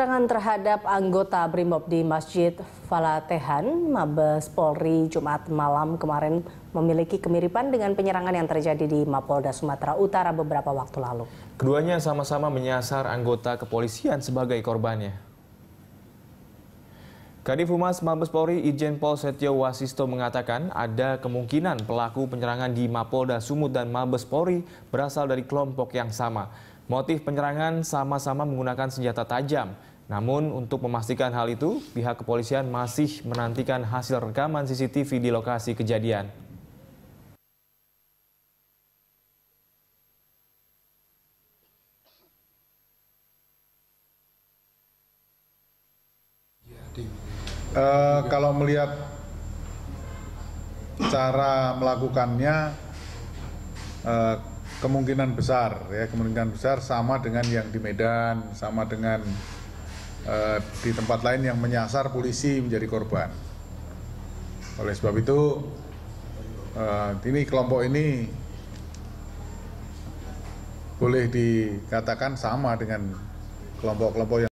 Serangan terhadap anggota BRIMOB di Masjid Falatehan, Mabes Polri Jumat malam kemarin memiliki kemiripan dengan penyerangan yang terjadi di Mapolda Sumatera Utara beberapa waktu lalu. Keduanya sama-sama menyasar anggota kepolisian sebagai korbannya. Kadif Humas Mabes Polri Ijen Pol Setio Wasisto mengatakan ada kemungkinan pelaku penyerangan di Mapolda Sumut dan Mabes Polri berasal dari kelompok yang sama. Motif penyerangan sama-sama menggunakan senjata tajam. Namun untuk memastikan hal itu, pihak kepolisian masih menantikan hasil rekaman CCTV di lokasi kejadian. Uh, kalau melihat cara melakukannya uh, kemungkinan besar ya kemungkinan besar sama dengan yang di Medan sama dengan Eh, di tempat lain yang menyasar polisi menjadi korban. Oleh sebab itu, eh, ini kelompok ini boleh dikatakan sama dengan kelompok-kelompok yang